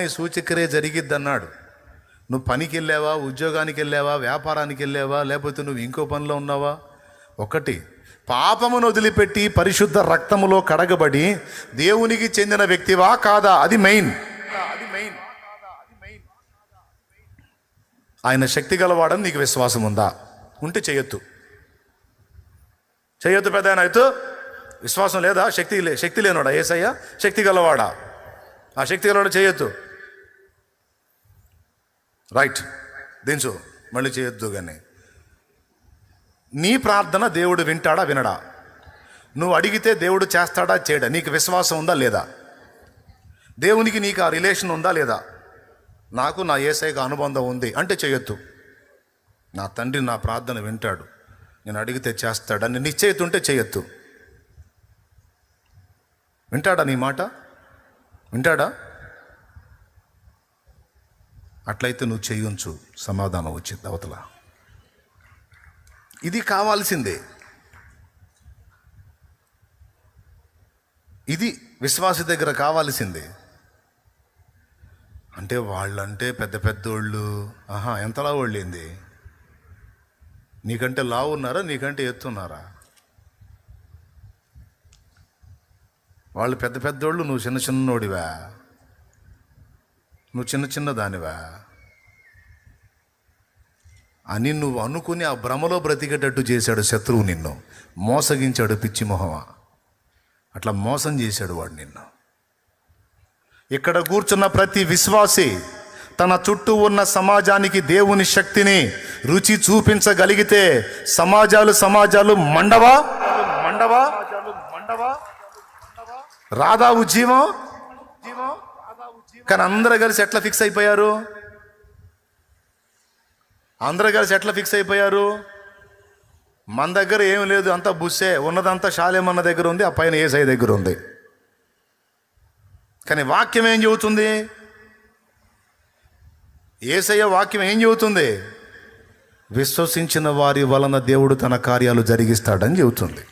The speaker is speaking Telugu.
నీ సూచక్రియ జరిగిద్దన్నాడు నువ్వు పనికి వెళ్ళావా ఉద్యోగానికి వెళ్ళావా వ్యాపారానికి వెళ్ళావా లేకపోతే నువ్వు ఇంకో పనిలో ఉన్నావా ఒకటి పాపమును వదిలిపెట్టి పరిశుద్ధ రక్తములో కడగబడి దేవునికి చెందిన వ్యక్తివా కాదా అది మెయిన్ అది మెయిన్ ఆయన శక్తి గలవాడని నీకు విశ్వాసం ఉందా ఉంటే చేయొద్దు చేయొద్దు పెద్ద ఆయన అయితే విశ్వాసం లేదా శక్తి లే శక్తి లేనోడా ఏసయ్యా శక్తి గలవాడా ఆ శక్తి గలవాడు చేయొద్దు రైట్ దించు మళ్ళీ చేయొద్దు కానీ నీ ప్రార్థన దేవుడు వింటాడా వినడా నువ్వు అడిగితే దేవుడు చేస్తాడా చేయడా నీకు విశ్వాసం ఉందా లేదా దేవునికి నీకు ఆ రిలేషన్ ఉందా లేదా నాకు నా ఏసైకి అనుబంధం ఉంది అంటే చేయొద్దు నా తండ్రి నా ప్రార్థన వింటాడు నేను అడిగితే చేస్తాడని నిశ్చయిత ఉంటే చేయొద్దు వింటాడా నీ మాట వింటాడా అట్లయితే నువ్వు చేయొచ్చు సమాధానం వచ్చింది అవతల ఇది కావాల్సిందే ఇది విశ్వాస దగ్గర కావాల్సిందే అంటే వాళ్ళంటే పెద్ద పెద్దోళ్ళు ఆహా ఎంత లావు వాళ్ళింది నీకంటే లావు ఉన్నారా నీకంటే ఎత్తున్నారా వాళ్ళు పెద్ద పెద్దోళ్ళు నువ్వు చిన్న చిన్నోడివా నువ్వు చిన్న చిన్న దానివా అని నువ్వు అనుకుని ఆ భ్రమలో బ్రతికేటట్టు చేశాడు శత్రువు నిన్ను మోసగించాడు పిచ్చి మొహమా అట్లా మోసం చేశాడు వాడు నిన్ను ఇక్కడ కూర్చున్న ప్రతి విశ్వాసి తన చుట్టూ ఉన్న సమాజానికి దేవుని శక్తిని రుచి చూపించగలిగితే సమాజాలు సమాజాలు మండవా మండవా మండవా రాధావు జీవం కానీ అందరూ కలిసి ఎట్లా ఫిక్స్ అయిపోయారు అందరూ కలిసి ఎట్లా ఫిక్స్ అయిపోయారు మన దగ్గర ఏం లేదు అంతా బుస్సే ఉన్నదంతా షాలేమన్న దగ్గర ఉంది ఆ పైన ఏసఐ దగ్గర ఉంది కానీ వాక్యం ఏం చెబుతుంది ఏసయ్య వాక్యం ఏం చెబుతుంది విశ్వసించిన వారి వలన దేవుడు తన కార్యాలు జరిగిస్తాడని చెబుతుంది